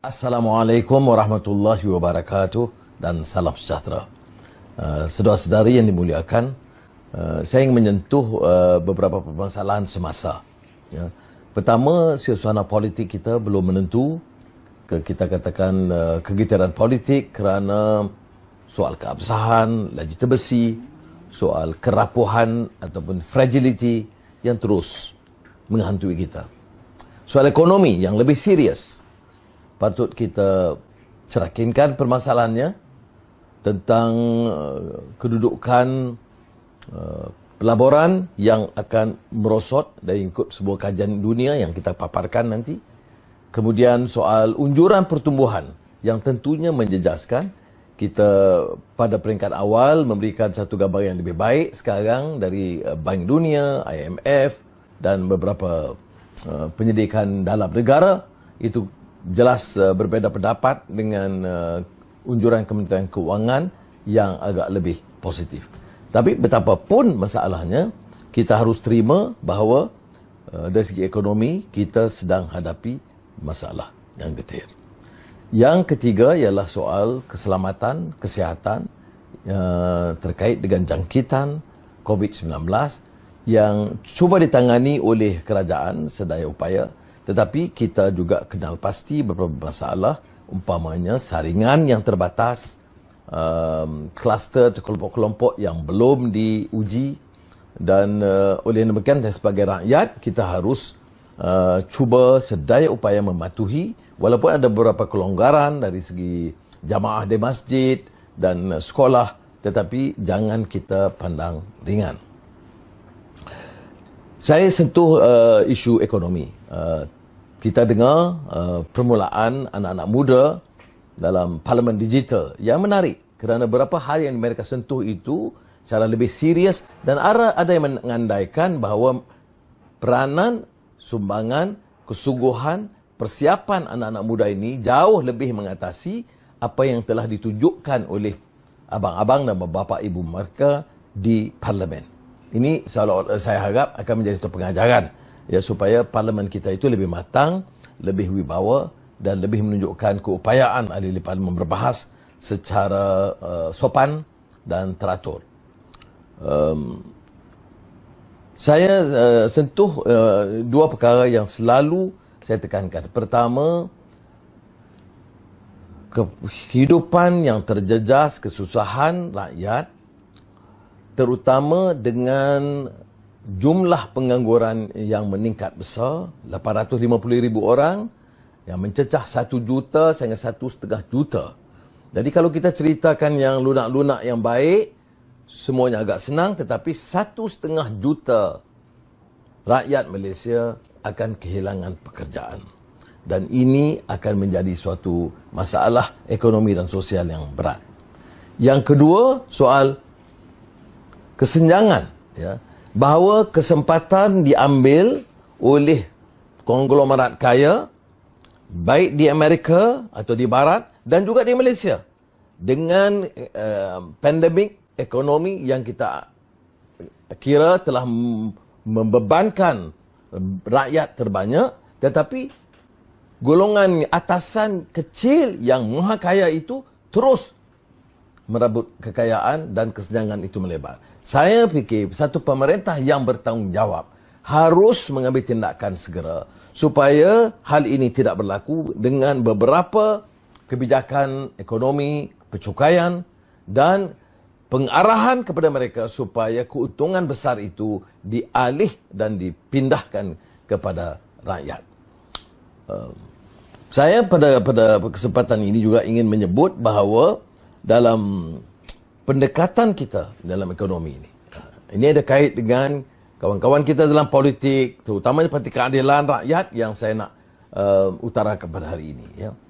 Assalamualaikum warahmatullahi wabarakatuh dan salam sejahtera. Uh, eh, Sedara-sedari yang dimuliakan, uh, saya ingin menyentuh uh, beberapa permasalahan semasa. Ya. Pertama, suasana politik kita belum menentu. Ke, kita katakan uh, kegitaran politik kerana soal keabsahan, legitimasi, soal kerapuhan ataupun fragility yang terus menghantui kita. Soal ekonomi yang lebih serius patut kita cerakinkan permasalahannya tentang eh, kedudukan eh, pelaburan yang akan merosot dan ikut sebuah kajian dunia yang kita paparkan nanti. Kemudian soal unjuran pertumbuhan yang tentunya menjejaskan kita pada peringkat awal memberikan satu gambar yang lebih baik sekarang dari eh, Bank Dunia, IMF dan beberapa penyediaan dalam negara itu jelas uh, berbeza pendapat dengan uh, unjuran Kementerian Keuangan yang agak lebih positif. Tapi betapapun masalahnya, kita harus terima bahawa uh, dari segi ekonomi kita sedang hadapi masalah yang getir. Yang ketiga ialah soal keselamatan, kesihatan uh, terkait dengan jangkitan COVID-19 yang cuba ditangani oleh kerajaan sedaya upaya. Tetapi kita juga kenal pasti beberapa masalah, umpamanya saringan yang terbatas, um, kluster um, kelompok-kelompok yang belum diuji dan uh, oleh demikian dan sebagai rakyat kita harus uh, cuba sedaya upaya mematuhi walaupun ada beberapa kelonggaran dari segi jamaah di masjid dan sekolah tetapi jangan kita pandang ringan. Saya sentuh uh, isu ekonomi. Uh, kita dengar uh, permulaan anak-anak muda dalam parlimen digital yang menarik kerana beberapa hal yang mereka sentuh itu secara lebih serius dan ada ada yang mengandaikan bahawa peranan, sumbangan, kesungguhan, persiapan anak-anak muda ini jauh lebih mengatasi apa yang telah ditunjukkan oleh abang-abang dan bapa ibu mereka di parlimen ini seolah-olah saya harap akan menjadi satu pengajaran ya supaya parlimen kita itu lebih matang, lebih wibawa dan lebih menunjukkan keupayaan ahli-ahli parlimen berbahas secara uh, sopan dan teratur. Um, saya uh, sentuh uh, dua perkara yang selalu saya tekankan. Pertama, kehidupan yang terjejas kesusahan rakyat terutama dengan jumlah pengangguran yang meningkat besar 850,000 orang yang mencecah 1 juta sehingga 1.5 juta. Jadi kalau kita ceritakan yang lunak-lunak yang baik semuanya agak senang tetapi 1.5 juta rakyat Malaysia akan kehilangan pekerjaan dan ini akan menjadi suatu masalah ekonomi dan sosial yang berat. Yang kedua, soal kesenjangan ya bahawa kesempatan diambil oleh konglomerat kaya baik di Amerika atau di barat dan juga di Malaysia dengan uh, pandemik ekonomi yang kita kira telah membebankan rakyat terbanyak tetapi golongan atasan kecil yang maha kaya itu terus merebut kekayaan dan kesenjangan itu melebar. Saya fikir satu pemerintah yang bertanggungjawab harus mengambil tindakan segera supaya hal ini tidak berlaku dengan beberapa kebijakan ekonomi, pencukaian dan pengarahan kepada mereka supaya keuntungan besar itu dialih dan dipindahkan kepada rakyat. Um, saya pada pada kesempatan ini juga ingin menyebut bahawa dalam pendekatan kita dalam ekonomi ini. Ini ada kait dengan kawan-kawan kita dalam politik, terutamanya parti keadilan rakyat yang saya nak uh, utara kepada hari ini. Ya.